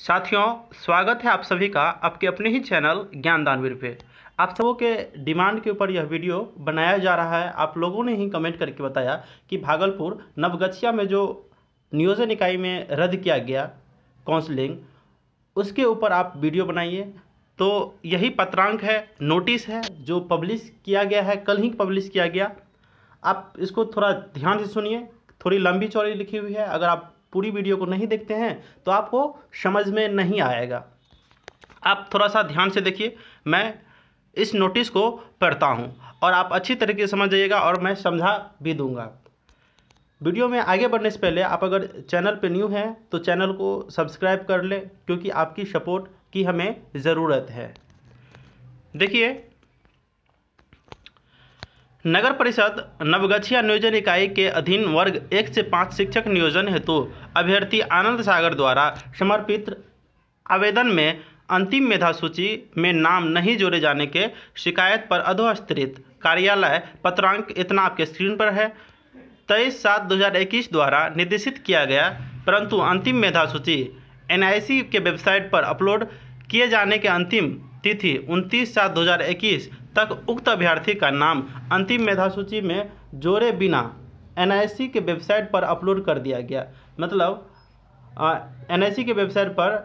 साथियों स्वागत है आप सभी का आपके अपने ही चैनल ज्ञान दानवीर पे आप सबों के डिमांड के ऊपर यह वीडियो बनाया जा रहा है आप लोगों ने ही कमेंट करके बताया कि भागलपुर नवगछिया में जो नियोजन इकाई में रद्द किया गया काउंसलिंग उसके ऊपर आप वीडियो बनाइए तो यही पत्रांक है नोटिस है जो पब्लिश किया गया है कल ही पब्लिश किया गया आप इसको थोड़ा ध्यान से सुनिए थोड़ी लंबी चौड़ी लिखी हुई है अगर आप पूरी वीडियो को नहीं देखते हैं तो आपको समझ में नहीं आएगा आप थोड़ा सा ध्यान से देखिए मैं इस नोटिस को पढ़ता हूँ और आप अच्छी तरीके से समझ जाइएगा और मैं समझा भी दूँगा वीडियो में आगे बढ़ने से पहले आप अगर चैनल पर न्यू हैं तो चैनल को सब्सक्राइब कर लें क्योंकि आपकी सपोर्ट की हमें ज़रूरत है देखिए नगर परिषद नवगछिया नियोजन इकाई के अधीन वर्ग एक से पाँच शिक्षक नियोजन हेतु अभ्यर्थी आनंद सागर द्वारा समर्पित आवेदन में अंतिम मेधा सूची में नाम नहीं जोड़े जाने के शिकायत पर अधोस्तरित कार्यालय पत्रांक इतना आपके स्क्रीन पर है तेईस सात दो हज़ार इक्कीस द्वारा निर्देशित किया गया परंतु अंतिम मेधा सूची एनआईसी के वेबसाइट पर अपलोड किए जाने के अंतिम तिथि 29 सात 2021 तक उक्त अभ्यर्थी का नाम अंतिम मेधा सूची में जोड़े बिना एन के वेबसाइट पर अपलोड कर दिया गया मतलब एन आई के वेबसाइट पर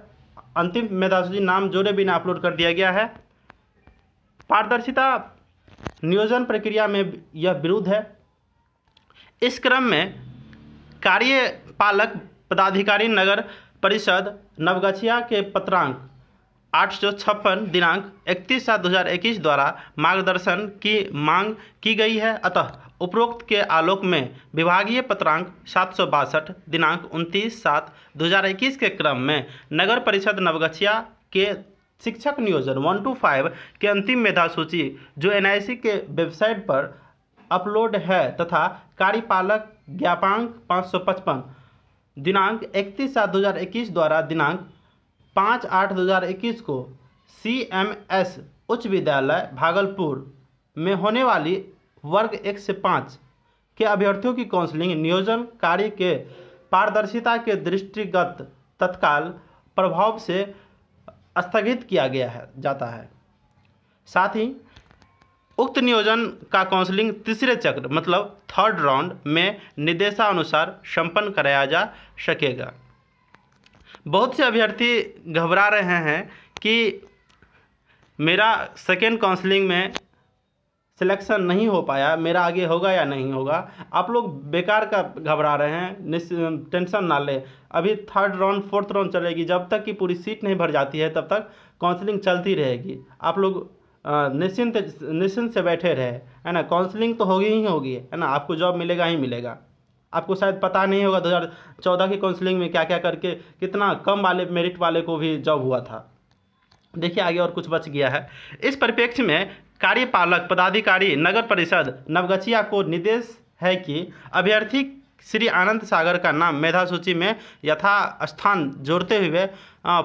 अंतिम मेधा सूची नाम जोड़े बिना अपलोड कर दिया गया है पारदर्शिता नियोजन प्रक्रिया में यह विरुद्ध है इस क्रम में कार्यपालक पदाधिकारी नगर परिषद नवगछिया के पत्रांक आठ सौ छप्पन दिनांक इकतीस सात दो हज़ार इक्कीस द्वारा मार्गदर्शन की मांग की गई है अतः उपरोक्त के आलोक में विभागीय पत्रांक सात सौ बासठ दिनांक उनतीस सात दो हज़ार इक्कीस के क्रम में नगर परिषद नवगछिया के शिक्षक नियोजन वन टू फाइव के अंतिम मेधा सूची जो एनआईसी के वेबसाइट पर अपलोड है तथा कार्यपालक ज्ञापांक 555 दिनांक 31 सात 2021 द्वारा दिनांक पाँच आठ दो हज़ार इक्कीस को सी एम एस उच्च विद्यालय भागलपुर में होने वाली वर्ग एक से पाँच के अभ्यर्थियों की काउंसलिंग नियोजन कार्य के पारदर्शिता के दृष्टिगत तत्काल प्रभाव से स्थगित किया गया है जाता है साथ ही उक्त नियोजन का काउंसलिंग तीसरे चक्र मतलब थर्ड राउंड में निर्देशानुसार संपन्न कराया जा सकेगा बहुत से अभ्यर्थी घबरा रहे हैं कि मेरा सेकेंड काउंसलिंग में सिलेक्शन नहीं हो पाया मेरा आगे होगा या नहीं होगा आप लोग बेकार का घबरा रहे हैं टेंशन ना लें अभी थर्ड राउंड फोर्थ राउंड चलेगी जब तक कि पूरी सीट नहीं भर जाती है तब तक काउंसलिंग चलती रहेगी आप लोग निश्चिंत निश्चिंत से बैठे रहे है ना काउंसलिंग तो होगी ही होगी है ना आपको जॉब मिलेगा ही मिलेगा आपको शायद पता नहीं होगा 2014 की काउंसलिंग में क्या क्या करके कितना कम वाले मेरिट वाले को भी जॉब हुआ था देखिए आगे और कुछ बच गया है इस परिप्रेक्ष्य में कार्यपालक पदाधिकारी नगर परिषद नवगछिया को निर्देश है कि अभ्यर्थी श्री आनंद सागर का नाम मेधा सूची में यथा स्थान जोड़ते हुए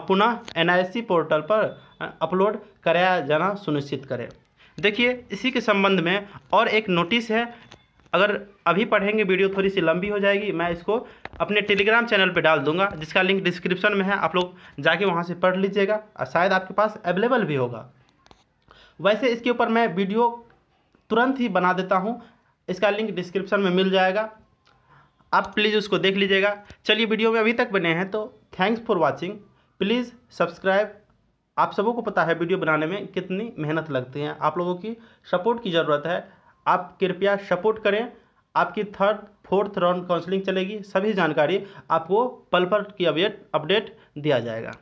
पुनः एनआईसी पोर्टल पर अपलोड कराया जाना सुनिश्चित करें देखिए इसी के संबंध में और एक नोटिस है अगर अभी पढ़ेंगे वीडियो थोड़ी सी लंबी हो जाएगी मैं इसको अपने टेलीग्राम चैनल पे डाल दूंगा जिसका लिंक डिस्क्रिप्शन में है आप लोग जाके वहाँ से पढ़ लीजिएगा और शायद आपके पास अवेलेबल भी होगा वैसे इसके ऊपर मैं वीडियो तुरंत ही बना देता हूँ इसका लिंक डिस्क्रिप्शन में मिल जाएगा आप प्लीज़ उसको देख लीजिएगा चलिए वीडियो में अभी तक बने हैं तो thanks for watching please subscribe आप सबों को पता है वीडियो बनाने में कितनी मेहनत लगती है आप लोगों की सपोर्ट की ज़रूरत है आप कृपया सपोर्ट करें आपकी थर्ड फोर्थ राउंड काउंसलिंग चलेगी सभी जानकारी आपको पल पल की अपडेट अपडेट दिया जाएगा